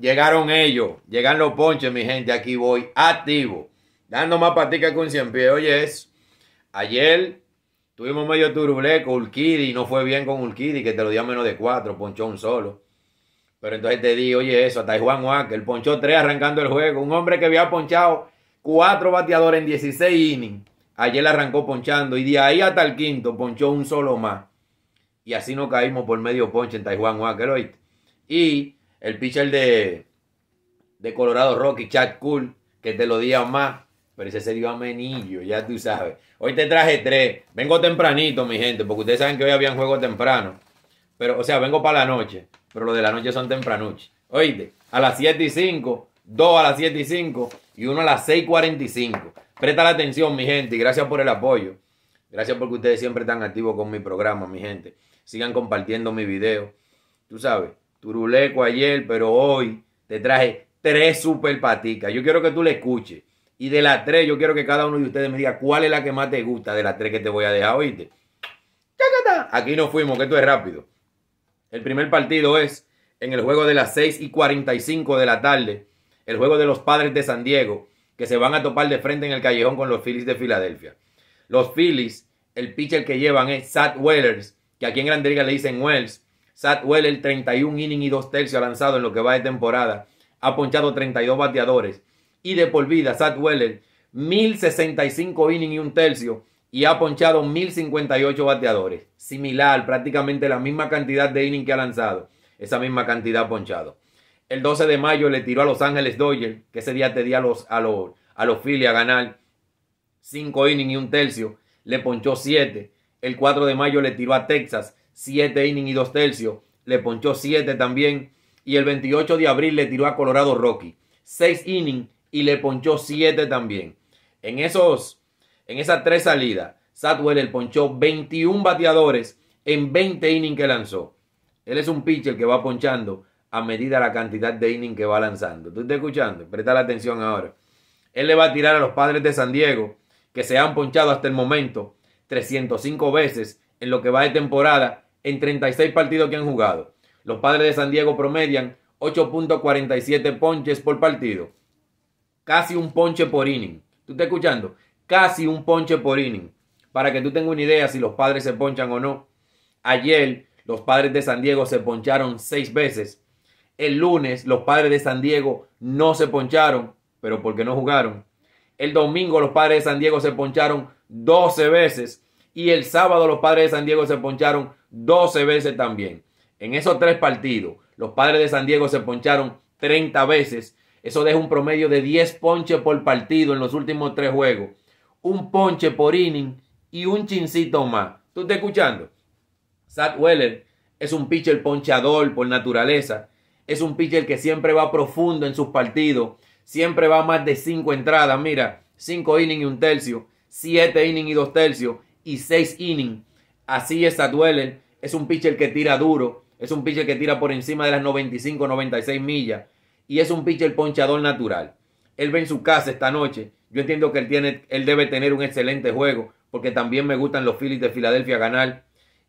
Llegaron ellos, llegan los ponches, mi gente. Aquí voy activo, dando más patica con cien pies. Oye, es ayer tuvimos medio turuleco, y no fue bien con Ulquidi, que te lo dio a menos de cuatro, ponchó un solo. Pero entonces te di, oye, eso, a Juan Walker, ponchó tres arrancando el juego. Un hombre que había ponchado cuatro bateadores en 16 innings. Ayer arrancó ponchando y de ahí hasta el quinto ponchó un solo más. Y así nos caímos por medio ponche en Taiwán Walker, hoy. Y el pitcher de, de Colorado Rocky, Chad Cool, que te lo diga más. Pero ese se dio a Menillo, ya tú sabes. Hoy te traje tres. Vengo tempranito, mi gente, porque ustedes saben que hoy un juego temprano. Pero, o sea, vengo para la noche. Pero los de la noche son tempranuches Oíste, a las 7 y 5, dos a las 7 y 5 y uno a las 6 y 45. Presta la atención, mi gente, y gracias por el apoyo. Gracias porque ustedes siempre están activos con mi programa, mi gente. Sigan compartiendo mi video. Tú sabes, turuleco ayer, pero hoy te traje tres super paticas. Yo quiero que tú le escuches. Y de las tres, yo quiero que cada uno de ustedes me diga cuál es la que más te gusta de las tres que te voy a dejar, oíste. Aquí nos fuimos, que esto es rápido. El primer partido es en el juego de las 6 y 45 de la tarde, el juego de los padres de San Diego, que se van a topar de frente en el callejón con los Phillies de Filadelfia. Los Phillies, el pitcher que llevan es Sad Wellers, que aquí en Grande Liga le dicen Wells, Seth Weller 31 inning y 2 tercios ha lanzado en lo que va de temporada. Ha ponchado 32 bateadores. Y de por vida, Sat Weller, 1065 innings y 1 tercio. Y ha ponchado 1058 bateadores. Similar, prácticamente la misma cantidad de innings que ha lanzado. Esa misma cantidad ha ponchado. El 12 de mayo le tiró a Los Ángeles Dodgers, que ese día te di a los, a los, a los Phillies a ganar 5 innings y 1 tercio. Le ponchó 7. El 4 de mayo le tiró a Texas 7 innings y 2 tercios. Le ponchó 7 también. Y el 28 de abril le tiró a Colorado Rocky. 6 innings y le ponchó 7 también. En, esos, en esas 3 salidas, Satwell el ponchó 21 bateadores en 20 innings que lanzó. Él es un pitcher que va ponchando a medida la cantidad de innings que va lanzando. ¿Tú estás escuchando? Presta la atención ahora. Él le va a tirar a los padres de San Diego, que se han ponchado hasta el momento 305 veces en lo que va de temporada en 36 partidos que han jugado. Los padres de San Diego promedian 8.47 ponches por partido. Casi un ponche por inning. ¿Tú estás escuchando? Casi un ponche por inning. Para que tú tengas una idea si los padres se ponchan o no. Ayer los padres de San Diego se poncharon seis veces. El lunes los padres de San Diego no se poncharon, pero porque no jugaron. El domingo los padres de San Diego se poncharon 12 veces. Y el sábado los padres de San Diego se poncharon 12 veces también. En esos tres partidos, los padres de San Diego se poncharon 30 veces. Eso deja un promedio de 10 ponches por partido en los últimos tres juegos. Un ponche por inning y un chincito más. ¿Tú estás escuchando? Zach Weller es un pitcher ponchador por naturaleza. Es un pitcher que siempre va profundo en sus partidos. Siempre va más de 5 entradas. Mira, 5 inning y un tercio. 7 inning y 2 tercios. Y 6 inning Así es Zach Weller es un pitcher que tira duro, es un pitcher que tira por encima de las 95, 96 millas y es un pitcher ponchador natural. Él ve en su casa esta noche. Yo entiendo que él, tiene, él debe tener un excelente juego porque también me gustan los Phillies de Filadelfia ganar.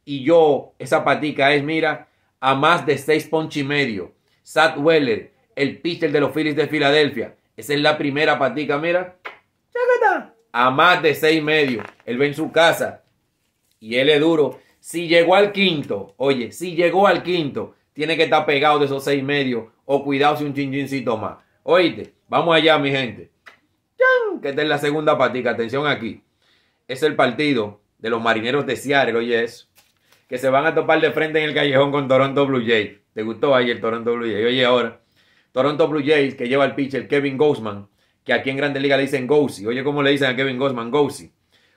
Y yo, esa patica es, mira, a más de 6 ponches y medio. Sad Weller, el pitcher de los Phillies de Filadelfia. Esa es la primera patica, mira. A más de seis y medio. Él ve en su casa. Y él es duro. Si llegó al quinto, oye, si llegó al quinto, tiene que estar pegado de esos seis medios o cuidado si un chinchincito más. Oíste, vamos allá, mi gente. Que esta es la segunda patica. Atención aquí. Es el partido de los marineros de Seattle, oye eso. Que se van a topar de frente en el callejón con Toronto Blue Jays. ¿Te gustó ahí el Toronto Blue Jays? Oye, ahora. Toronto Blue Jays que lleva el pitcher Kevin Gausman. Que aquí en Grande Liga le dicen Goosey. Oye, ¿cómo le dicen a Kevin Gausman? y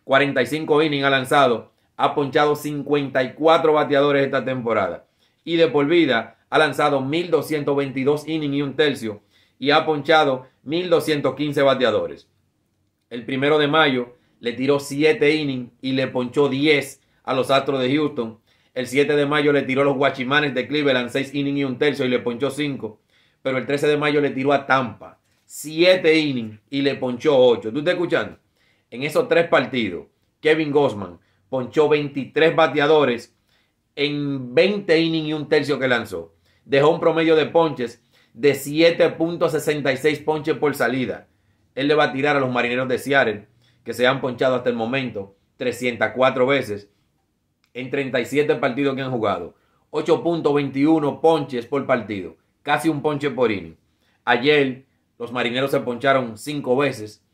45 innings ha lanzado ha ponchado 54 bateadores esta temporada y de por vida ha lanzado 1.222 innings y un tercio y ha ponchado 1.215 bateadores. El primero de mayo le tiró 7 innings y le ponchó 10 a los Astros de Houston. El 7 de mayo le tiró a los Guachimanes de Cleveland 6 innings y un tercio y le ponchó 5. Pero el 13 de mayo le tiró a Tampa 7 innings y le ponchó 8. ¿Tú estás escuchando? En esos tres partidos, Kevin Gossman ponchó 23 bateadores en 20 innings y un tercio que lanzó. Dejó un promedio de ponches de 7.66 ponches por salida. Él le va a tirar a los marineros de Seattle, que se han ponchado hasta el momento 304 veces en 37 partidos que han jugado. 8.21 ponches por partido, casi un ponche por inning. Ayer los marineros se poncharon 5 veces,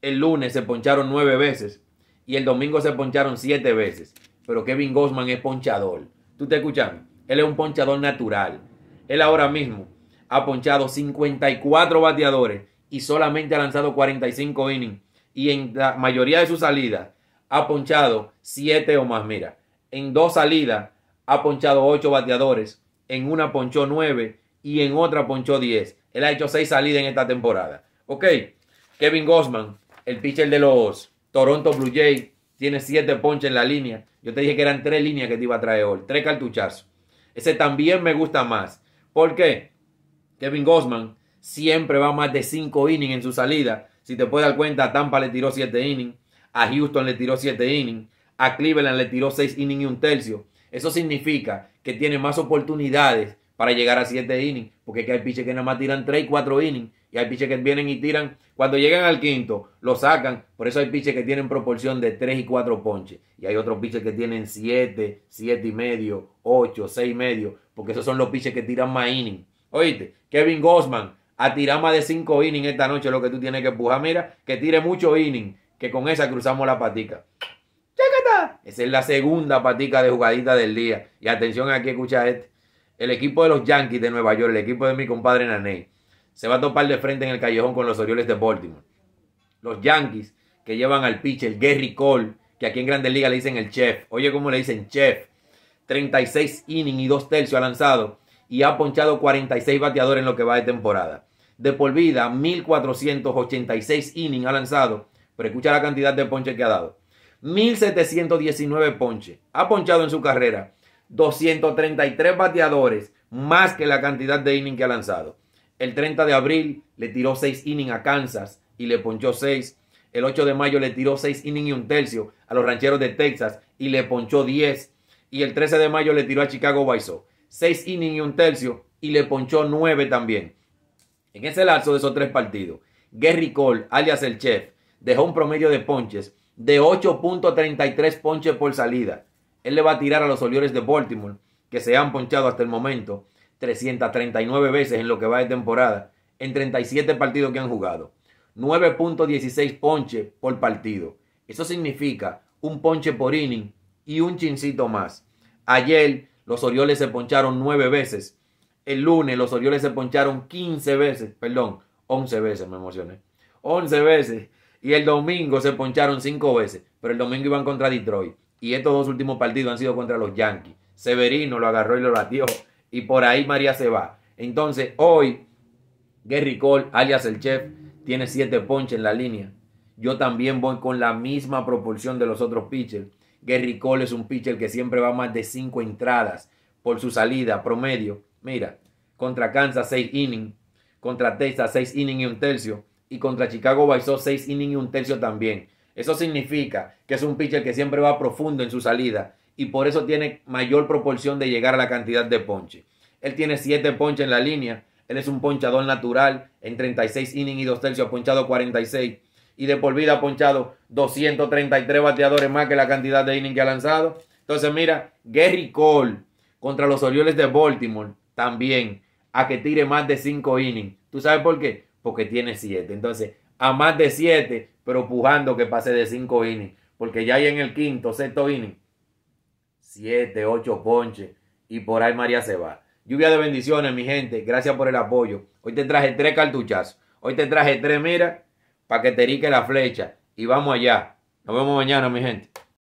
el lunes se poncharon 9 veces, y el domingo se poncharon siete veces. Pero Kevin Gossman es ponchador. ¿Tú te escuchas. Él es un ponchador natural. Él ahora mismo ha ponchado 54 bateadores y solamente ha lanzado 45 innings. Y en la mayoría de sus salidas ha ponchado 7 o más. Mira, en dos salidas ha ponchado 8 bateadores, en una ponchó 9 y en otra ponchó 10. Él ha hecho 6 salidas en esta temporada. Ok, Kevin Gossman, el pitcher de los Toronto Blue Jay tiene siete ponches en la línea. Yo te dije que eran tres líneas que te iba a traer hoy, tres cartuchazos. Ese también me gusta más. ¿Por qué? Kevin Gossman siempre va más de cinco innings en su salida. Si te puedes dar cuenta, a Tampa le tiró siete innings, a Houston le tiró siete innings, a Cleveland le tiró seis innings y un tercio. Eso significa que tiene más oportunidades para llegar a siete innings, porque hay piches que nada más tiran tres y cuatro innings y hay piches que vienen y tiran. Cuando llegan al quinto, lo sacan. Por eso hay piches que tienen proporción de 3 y 4 ponches. Y hay otros piches que tienen 7, 7 y medio, 8, 6 y medio. Porque esos son los piches que tiran más inning. Oíste, Kevin Gossman, a tirar más de 5 innings esta noche lo que tú tienes que empujar. Mira, que tire mucho inning. Que con esa cruzamos la patica. está Esa es la segunda patica de jugadita del día. Y atención aquí, escucha este. El equipo de los Yankees de Nueva York, el equipo de mi compadre Naney se va a topar de frente en el callejón con los Orioles de Baltimore. Los Yankees, que llevan al pitcher Gary Cole, que aquí en Grandes Ligas le dicen el chef. Oye, ¿cómo le dicen chef? 36 innings y 2 tercios ha lanzado y ha ponchado 46 bateadores en lo que va de temporada. De por vida, 1486 innings ha lanzado, pero escucha la cantidad de ponches que ha dado. 1719 ponches. Ha ponchado en su carrera 233 bateadores, más que la cantidad de innings que ha lanzado. El 30 de abril le tiró 6 innings a Kansas y le ponchó 6. El 8 de mayo le tiró 6 innings y un tercio a los rancheros de Texas y le ponchó 10. Y el 13 de mayo le tiró a Chicago White 6 innings y un tercio y le ponchó 9 también. En ese lapso de esos tres partidos, Gary Cole, alias el chef, dejó un promedio de ponches de 8.33 ponches por salida. Él le va a tirar a los Orioles de Baltimore, que se han ponchado hasta el momento, 339 veces en lo que va de temporada, en 37 partidos que han jugado. 9.16 ponches por partido. Eso significa un ponche por inning y un chincito más. Ayer los Orioles se poncharon 9 veces. El lunes los Orioles se poncharon 15 veces, perdón, 11 veces me emocioné. 11 veces. Y el domingo se poncharon 5 veces, pero el domingo iban contra Detroit. Y estos dos últimos partidos han sido contra los Yankees. Severino lo agarró y lo latió y por ahí María se va. Entonces, hoy, Gary Cole, alias el chef, tiene siete ponches en la línea. Yo también voy con la misma proporción de los otros pitchers. Gary Cole es un pitcher que siempre va más de 5 entradas por su salida promedio. Mira, contra Kansas seis innings, contra Texas seis innings y un tercio, y contra Chicago Baiso seis innings y un tercio también. Eso significa que es un pitcher que siempre va profundo en su salida y por eso tiene mayor proporción de llegar a la cantidad de ponches. Él tiene 7 ponches en la línea. Él es un ponchador natural. En 36 innings y 2 tercios ha ponchado 46. Y de por vida ha ponchado 233 bateadores más que la cantidad de innings que ha lanzado. Entonces, mira, Gary Cole contra los Orioles de Baltimore también a que tire más de 5 innings. ¿Tú sabes por qué? Porque tiene 7. Entonces, a más de 7, pero pujando que pase de 5 innings. Porque ya hay en el quinto, sexto inning Siete, ocho, ponches y por ahí María se va. Lluvia de bendiciones, mi gente. Gracias por el apoyo. Hoy te traje tres cartuchazos. Hoy te traje tres, mira, para que te rique la flecha. Y vamos allá. Nos vemos mañana, mi gente.